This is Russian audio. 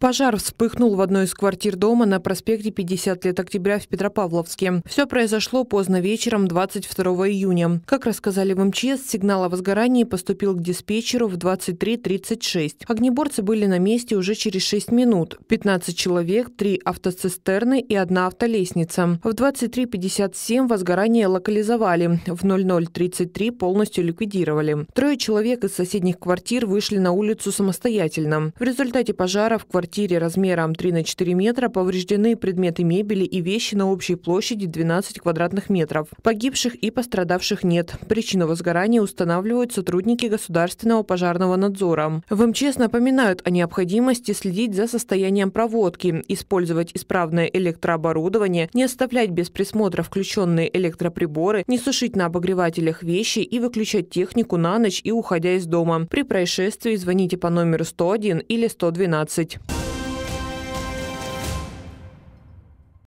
Пожар вспыхнул в одной из квартир дома на проспекте 50 лет октября в Петропавловске. Все произошло поздно вечером 22 июня. Как рассказали в МЧС, сигнал о возгорании поступил к диспетчеру в 23.36. Огнеборцы были на месте уже через 6 минут. 15 человек, 3 автоцистерны и одна автолестница. В 23.57 возгорание локализовали. В 00.33 полностью ликвидировали. Трое человек из соседних квартир вышли на улицу самостоятельно. В результате пожара в квартире квартире размером 3 на 4 метра повреждены предметы мебели и вещи на общей площади 12 квадратных метров. Погибших и пострадавших нет. Причину возгорания устанавливают сотрудники государственного пожарного надзора. В МЧС напоминают о необходимости следить за состоянием проводки, использовать исправное электрооборудование, не оставлять без присмотра включенные электроприборы, не сушить на обогревателях вещи и выключать технику на ночь и уходя из дома. При происшествии звоните по номеру 101 или 112.